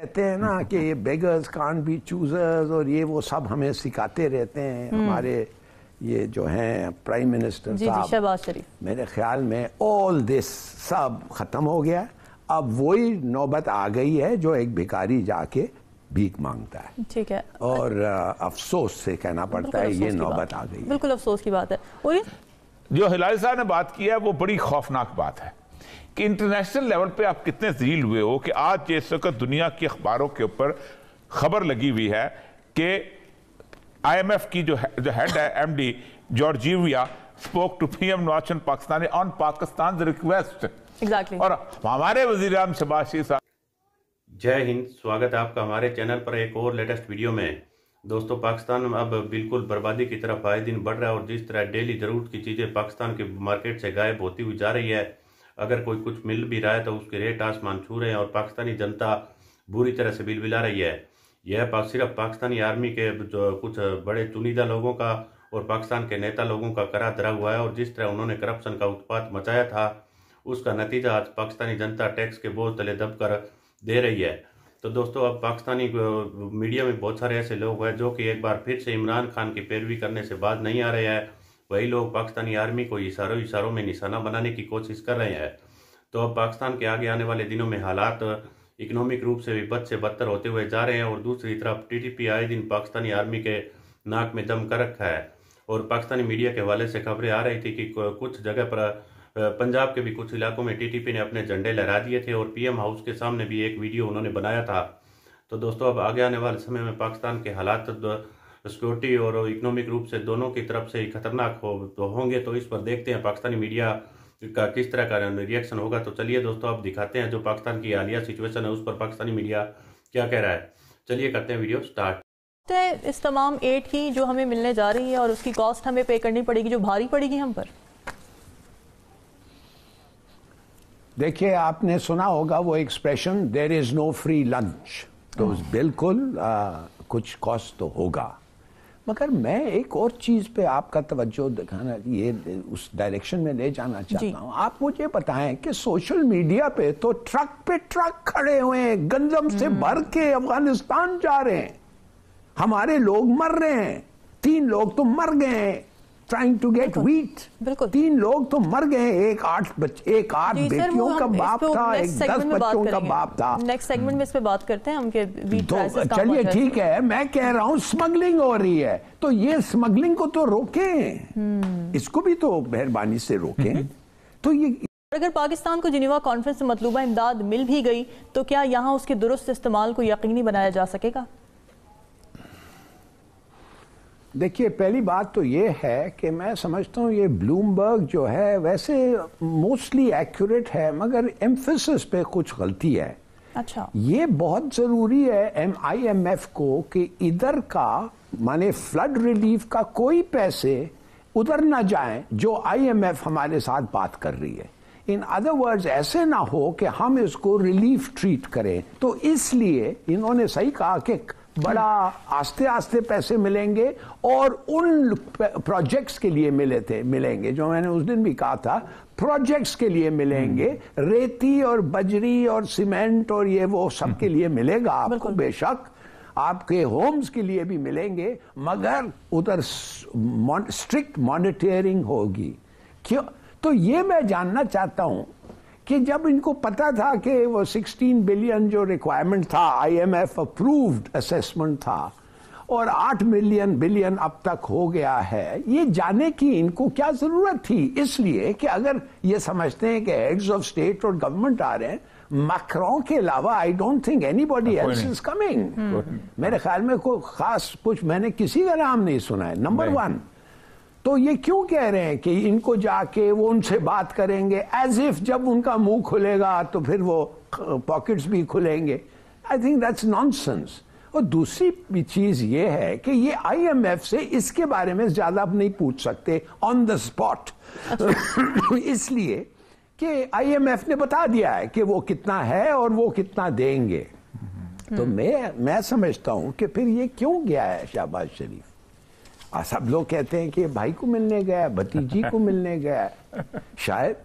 कहते हैं ना कि ये बेगर्स कान बी चूजर्स और ये वो सब हमें सिखाते रहते हैं हम्म। हमारे ये जो हैं प्राइम मिनिस्टर साहब मेरे ख्याल में ऑल दिस सब ख़त्म हो गया अब वही नौबत आ गई है जो एक भिखारी जाके भीख मांगता है ठीक है और अफसोस से कहना पड़ता है ये नौबत आ गई बिल्कुल अफसोस की बात है जो हिलाल साहब ने बात की है वो बड़ी खौफनाक बात है कि इंटरनेशनल लेवल पे आप कितने जील हुए हो कि आज इस वक्त दुनिया के अखबारों के ऊपर खबर लगी हुई है कि आईएमएफ की जो है, जो हेड है MD Georgieva spoke to PM Nawaz Pakistan on Pakistan request exactly. और हमारे वजीर आम शबाशी साहब जय हिंद स्वागत है आपका हमारे चैनल पर एक और लेटेस्ट वीडियो में दोस्तों पाकिस्तान अब बिल्कुल बर्बादी की तरफ आए दिन बढ़ रहा है और जिस तरह डेली जरूरत की चीज़ें पाकिस्तान के मार्केट से गायब होती हुई जा रही है अगर कोई कुछ मिल भी रहा है तो उसके रेट आसमान छू रहे हैं और पाकिस्तानी जनता बुरी तरह से बिलबिला रही है यह सिर्फ पाकिस्तानी आर्मी के जो कुछ बड़े चुनिंदा लोगों का और पाकिस्तान के नेता लोगों का करा धरा हुआ है और जिस तरह उन्होंने करप्शन का उत्पात मचाया था उसका नतीजा आज पाकिस्तानी जनता टैक्स के बोझ तले दब कर दे रही है तो दोस्तों अब पाकिस्तानी मीडिया में बहुत सारे ऐसे लोग हैं जो कि एक बार फिर से इमरान खान की पैरवी करने से बाज नहीं आ रहे हैं वही लोग पाकिस्तानी आर्मी को इशारों इशारों में निशाना बनाने की कोशिश कर रहे हैं तो अब पाकिस्तान के आगे आने वाले दिनों में हालात इकोनॉमिक रूप से विपद से बदतर होते हुए जा रहे हैं और दूसरी तरफ टीटीपी आए दिन पाकिस्तानी आर्मी के नाक में दम कर रखा है और पाकिस्तानी मीडिया के हवाले से खबरें आ रही थी कि कुछ जगह पर पंजाब के भी कुछ इलाकों में टीटीपी ने अपने झंडे लहरा दिए थे और पीएम हाउस के सामने भी एक वीडियो उन्होंने बनाया था तो दोस्तों अब आगे आने वाले समय में पाकिस्तान के हालात सिक्योरिटी और इकोनॉमिक रूप से दोनों की तरफ से ही खतरनाक हो तो होंगे तो इस पर देखते हैं पाकिस्तानी मीडिया का किस तरह का रिएक्शन होगा तो चलिए दोस्तों आप दिखाते हैं जो पाकिस्तान की हालिया सिचुएशन है उस पर पाकिस्तानी मीडिया क्या कह रहा है चलिए करते हैं वीडियो तो स्टार्ट इस तमाम एड की जो हमें मिलने जा रही है और उसकी कॉस्ट हमें पे करनी पड़ेगी जो भारी पड़ेगी हम पर देखिए आपने सुना होगा वो expression there is no free lunch तो हाँ। बिल्कुल आ, कुछ कॉस्ट तो होगा मगर मैं एक और चीज़ पे आपका तवज्जो दिखाना ये उस डायरेक्शन में ले जाना चाहता हूँ आप मुझे बताएं कि सोशल मीडिया पे तो ट्रक पे ट्रक खड़े हुए हैं गंदम से हम्म। भर के अफगानिस्तान जा रहे हैं हमारे लोग मर रहे हैं तीन लोग तो मर गए हैं ट्राइंग टू गेट वीट तीन लोग तो मर गए एक आठ बच्चे एक आठ बेटियों का बाप था एक दस बच्चों का बाप था नेक्स्ट सेगमेंट में इस पे बात करते हैं उनके तो वीट चलिए ठीक है मैं कह रहा हूँ स्मगलिंग हो रही है तो ये स्मगलिंग को तो रोके हम्म। इसको भी तो मेहरबानी से रोके हम्म। तो ये अगर पाकिस्तान को जिनेवा कॉन्फ्रेंस से मतलूबा इमदाद मिल भी गई तो क्या यहाँ उसके दुरुस्त इस्तेमाल को यकीनी बनाया जा सकेगा देखिए पहली बात तो ये है कि मैं समझता हूँ ये ब्लूमबर्ग जो है वैसे मोस्टली एक्यूरेट है मगर एम्फोसिस पे कुछ गलती है अच्छा ये बहुत ज़रूरी है एम आई एम एफ को कि इधर का माने फ्लड रिलीफ का कोई पैसे उधर ना जाए जो आई एम एफ हमारे साथ बात कर रही है इन अदर वर्ड्स ऐसे ना हो कि हम इसको रिलीफ ट्रीट करें तो इसलिए इन्होंने सही कहा कि बड़ा आस्ते आस्ते पैसे मिलेंगे और उन प्रोजेक्ट्स के लिए मिले थे मिलेंगे जो मैंने उस दिन भी कहा था प्रोजेक्ट्स के लिए मिलेंगे हम्म। रेती और बजरी और सीमेंट और ये वो सब के लिए मिलेगा आपको बेशक आपके होम्स के लिए भी मिलेंगे मगर उधर स्ट्रिक्ट मॉनिटरिंग होगी क्यों तो ये मैं जानना चाहता हूं कि जब इनको पता था कि वो 16 बिलियन जो रिक्वायरमेंट था आईएमएफ अप्रूव्ड असेसमेंट था और 8 मिलियन बिलियन अब तक हो गया है ये जाने की इनको क्या जरूरत थी इसलिए कि अगर ये समझते हैं कि हेड्स ऑफ स्टेट और गवर्नमेंट आ रहे हैं मकरों के अलावा I don't think anybody else is coming मेरे ख्याल में कोई खास कुछ मैंने किसी का नाम नहीं सुना है नंबर वन तो ये क्यों कह रहे हैं कि इनको जाके वो उनसे बात करेंगे एज इफ जब उनका मुंह खुलेगा तो फिर वो पॉकेट्स भी खुलेंगे आई थिंक दैट्स नॉनसेंस और दूसरी चीज ये है कि ये आईएमएफ से इसके बारे में ज्यादा आप नहीं पूछ सकते ऑन द स्पॉट इसलिए कि आईएमएफ ने बता दिया है कि वो कितना है और वो कितना देंगे तो मैं मैं समझता हूं कि फिर ये क्यों गया है शाहबाज शरीफ सब लोग कहते हैं कि भाई को मिलने गया भतीजी को मिलने गया शायद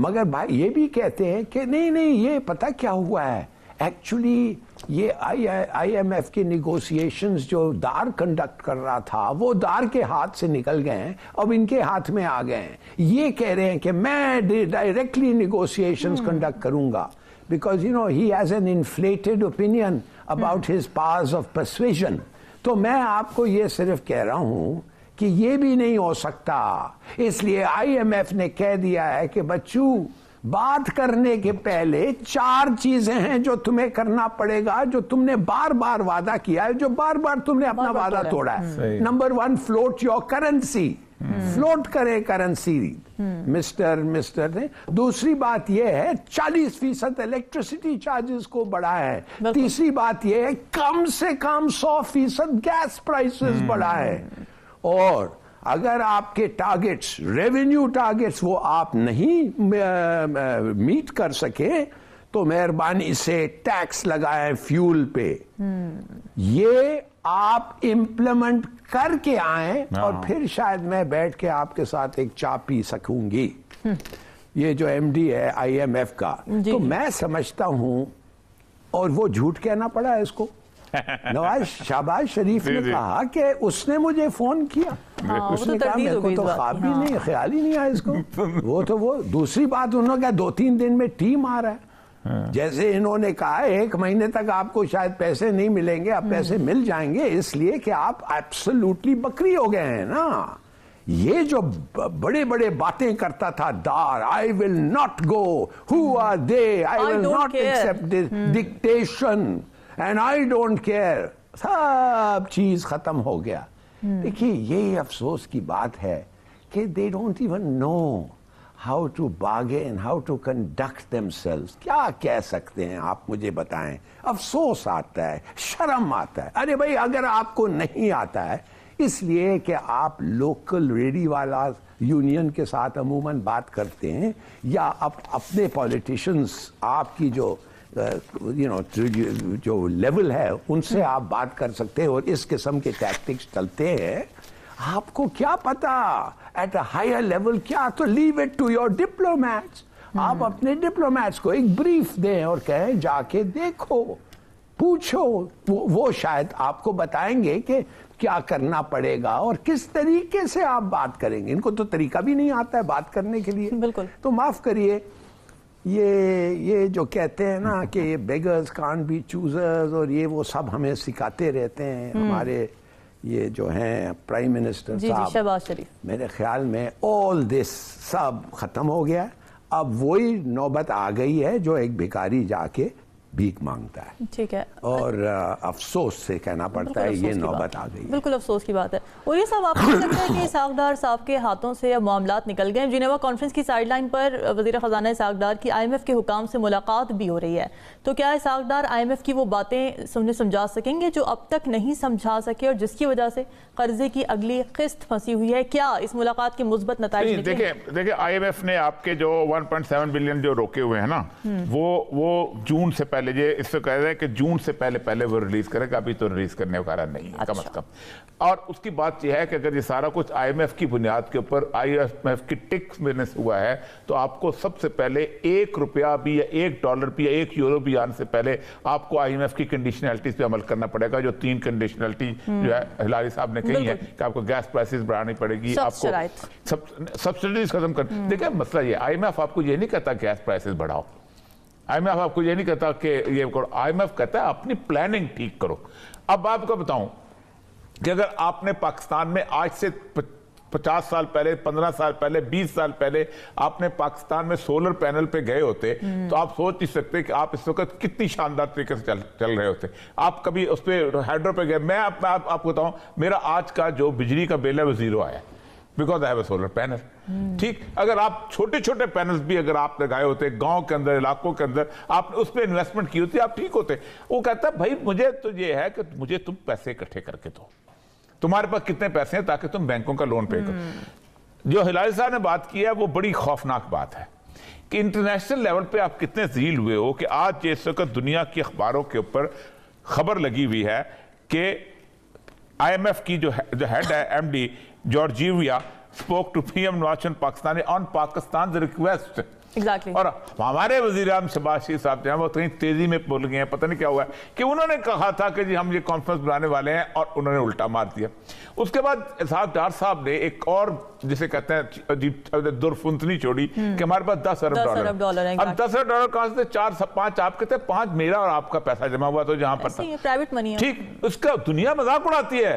मगर भाई ये भी कहते हैं कि नहीं नहीं ये पता क्या हुआ है एक्चुअली ये आई एम एफ के निगोसिएशन जो दार कंडक्ट कर रहा था वो दार के हाथ से निकल गए हैं अब इनके हाथ में आ गए हैं ये कह रहे हैं कि मैं डायरेक्टली निगोसिएशन कंडक्ट करूंगा because you know he has an inflated opinion about his powers of persuasion तो मैं आपको ये सिर्फ कह रहा हूं कि ये भी नहीं हो सकता इसलिए आईएमएफ ने कह दिया है कि बच्चू बात करने के पहले चार चीजें हैं जो तुम्हें करना पड़ेगा जो तुमने बार बार वादा किया है जो बार बार तुमने अपना बार बार वादा तोड़ा है number one float your currency float करे करेंसी मिस्टर मिस्टर ने दूसरी बात यह है चालीस फीसद इलेक्ट्रिसिटी चार्जेस को बढ़ा है तीसरी बात यह है कम से कम सौ फीसद गैस प्राइसेस hmm. बढ़ा है और अगर आपके टारगेट्स रेवेन्यू टारगेट्स वो आप नहीं मीट कर सके तो मेहरबानी से टैक्स लगाए फ्यूल पे hmm. ये आप इंप्लीमेंट करके आए और हाँ। फिर शायद मैं बैठ के आपके साथ एक चा पी सकूंगी हम्म। ये जो एमडी है आईएमएफ का तो मैं समझता हूं और वो झूठ कहना पड़ा है इसको नवाज शाहबाज शरीफ ने कहा कि उसने मुझे फोन किया हाँ, तो उसने कहा मेरे को तो ख्वाब ही हाँ। नहीं ख्याल ही नहीं आया इसको वो तो वो दूसरी बात उन्होंने कहा दो तीन दिन में टीम आ रहा है हाँ। जैसे इन्होंने कहा एक महीने तक आपको शायद पैसे नहीं मिलेंगे अब पैसे हम्म। मिल जाएंगे इसलिए कि आप एब्सोल्युटली बकरी हो गए हैं ना ये जो बड़े बड़े बातें करता था Dar I will not go who are they I will not accept dictation and I don't care सब चीज खत्म हो गया हम्म। देखिए ये अफसोस की बात है कि they don't even know how to bargain and how to conduct them क्या कह सकते हैं आप मुझे बताएं अफसोस आता है शर्म आता है अरे भाई अगर आपको नहीं आता है इसलिए कि आप लोकल रेडी वाला यूनियन के साथ अमूमन बात करते हैं या आप अपने पॉलिटिशियंस आपकी जो यू नो जो लेवल है उनसे आप बात कर सकते हैं और इस किस्म के टैक्टिक्स चलते हैं आपको क्या पता एट अ हायर लेवल क्या तो leave it to your diplomats आप अपने डिप्लोमैट्स को एक ब्रीफ दें और कहें जाके देखो पूछो वो, वो शायद आपको बताएंगे कि क्या करना पड़ेगा और किस तरीके से आप बात करेंगे इनको तो तरीका भी नहीं आता है बात करने के लिए बिल्कुल तो माफ करिए ये ये जो कहते हैं ना कि ये बेगर्स कान बी चूजर्स और ये वो सब हमें सिखाते रहते हैं hmm. हमारे ये जो हैं प्राइम मिनिस्टर साहब शरीफ मेरे ख्याल में ऑल दिस सब ख़त्म हो गया अब वही नौबत आ गई है जो एक भिकारी जाके भीख मांगता है ठीक है और अफसोस से कहना पड़ता है ये नौबत आ गई बिल्कुल अफसोस की बात है और ये साहब आप कि इसाकदार साहब के हाथों से अब मामला निकल गए जिनेवा कॉन्फ्रेंस की साइड लाइन पर वजी ख़जाना इसाकदार की आई एम एफ़ के हुकाम से मुलाकात भी हो रही है तो क्या इसाकदार आई एम एफ़ की वो बातें समझा सकेंगे जो अब तक नहीं समझा सके और जिसकी वजह से कर्जे की अगली किस्त फंसी हुई है क्या इस मुलाकात के मुस्बत नतज देखिए देखिए आईएमएफ ने आपके जो 1.7 बिलियन जो रोके हुए हैं ना हम्म। वो वो जून से पहले ये इससे कह रहे हैं कि जून से पहले पहले वो रिलीज करेगा अभी तो रिलीज करने का नहीं है अच्छा। कम अज कम और उसकी बात यह है कि अगर ये सारा कुछ आईएमएफ की बुनियाद के ऊपर आईएमएफ की टिक्स बिजनेस हुआ है तो आपको सबसे पहले एक रुपया भी या एक डॉलर भी या एक यूरो भी आने से पहले आपको आईएमएफ की कंडीशनैलिटीज पर अमल करना पड़ेगा जो तीन कंडीशनैलिटी हम्म। जो है हिलारी साहब ने कहीं है कि आपको गैस प्राइसेस बढ़ानी पड़ेगी आपको सब्सिडीज खत्म कर हम्म। देखिए मसला ये आईएमएफ आपको ये नहीं कहता गैस प्राइसेस बढ़ाओ आईएमएफ आपको ये नहीं कहता कि ये करो आईएमएफ कहता है अपनी प्लानिंग ठीक करो अब आपको बताऊं कि अगर आपने पाकिस्तान में आज से पचास साल पहले पंद्रह साल पहले बीस साल पहले आपने पाकिस्तान में सोलर पैनल पे गए होते तो आप सोच नहीं सकते कि आप इस वक्त कितनी शानदार तरीके से चल, चल रहे होते आप कभी उस पर हाइड्रो पे गए मैं आप, आप, आपको बताऊं मेरा आज का जो बिजली का बिल है वो जीरो आया because I have solar panel ठीक अगर आप छोटे छोटे पैनल्स भी अगर आप लगाए होते गांव के अंदर इलाकों के अंदर आपने उस पर इन्वेस्टमेंट की होती आप ठीक होते वो कहता भाई मुझे तो ये है कि मुझे तुम पैसे इकट्ठे करके दो तुम्हारे पास कितने पैसे हैं ताकि तुम बैंकों का लोन पे करो जो हिलाल साहब ने बात की है वो बड़ी खौफनाक बात है कि इंटरनेशनल लेवल पे आप कितने जील हुए हो कि आज इस वक्त दुनिया की अखबारों के ऊपर खबर लगी हुई है कि आईएमएफ की जो है, जो हेड है MD Georgieva spoke to PM Nawaz Pakistan on Pakistan request exactly. और हमारे वजीर आम शबाशी साहब जो है वो तो इतनी तेजी में बोल गए हैं पता नहीं क्या हुआ है कि उन्होंने कहा था कि जी हम ये कॉन्फ्रेंस बुलाने वाले हैं और उन्होंने उल्टा मार दिया उसके बाद इसहाक डार साहब ने एक और जिसे कहते हैं दुरफुंतनी छोड़ी कि हम्म। हमारे पास दस अरब डॉलर अब दस अरब डॉलर कहाँ से चार सब पांच आपके थे पांच मेरा और आपका पैसा जमा हुआ तो जहाँ पर प्राइवेट मनी ठीक उसका दुनिया मजाक उड़ाती है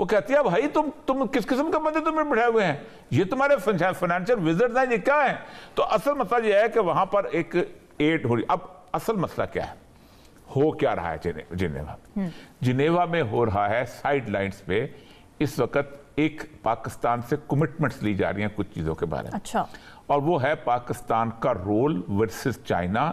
वो कहती है भाई तुम तुम किस किस्म का मंदिर तुम्हें बैठाए हुए हैं ये तुम्हारे फाइनेंशियल विजट हैं ये क्या है तो असल मसला ये है कि वहां पर एक एड हो रही अब असल मसला क्या है हो क्या रहा है जिने, जिनेवा हम्म। जिनेवा में हो रहा है साइड लाइन्स पे इस वक्त एक पाकिस्तान से कमिटमेंट्स ली जा रही हैं कुछ चीज़ों के बारे में अच्छा और वो है पाकिस्तान का role versus China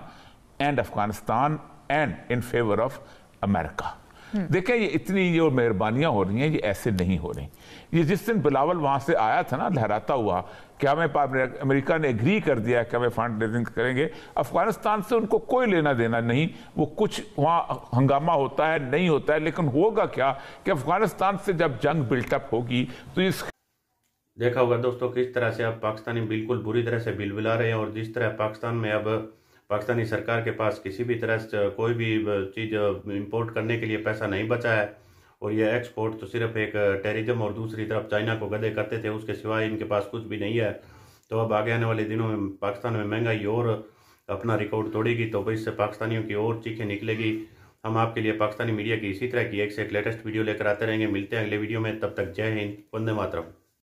and Afghanistan and in favour of America hmm. देखिए ये इतनी जो मेहरबानियाँ हो रही हैं ये ऐसे नहीं हो रही ये जिस दिन बिलावल वहाँ से आया था ना लहराता हुआ क्या हमें अमेरिका ने एग्री कर दिया कि हमें फंड रेजिंग करेंगे अफगानिस्तान से उनको कोई लेना देना नहीं वो कुछ वहाँ हंगामा होता है नहीं होता है लेकिन होगा क्या कि अफगानिस्तान से जब जंग बिल्टअप होगी तो इस देखा होगा दोस्तों किस तरह से अब पाकिस्तानी बिल्कुल बुरी तरह से बिलबिला रहे हैं और जिस तरह पाकिस्तान में अब पाकिस्तानी सरकार के पास किसी भी तरह से कोई भी चीज़ इंपोर्ट करने के लिए पैसा नहीं बचा है और यह एक्सपोर्ट तो सिर्फ एक टेररिज्म और दूसरी तरफ चाइना को गदे करते थे उसके सिवाय इनके पास कुछ भी नहीं है तो अब आगे आने वाले दिनों में पाकिस्तान में महंगाई और अपना रिकॉर्ड तोड़ेगी तो इससे पाकिस्तानियों की और चीखें निकलेगी हम आपके लिए पाकिस्तानी मीडिया की इसी तरह की एक से एक लेटेस्ट वीडियो लेकर आते रहेंगे मिलते हैं अगले वीडियो में तब तक जय हिंद वंदे मातरम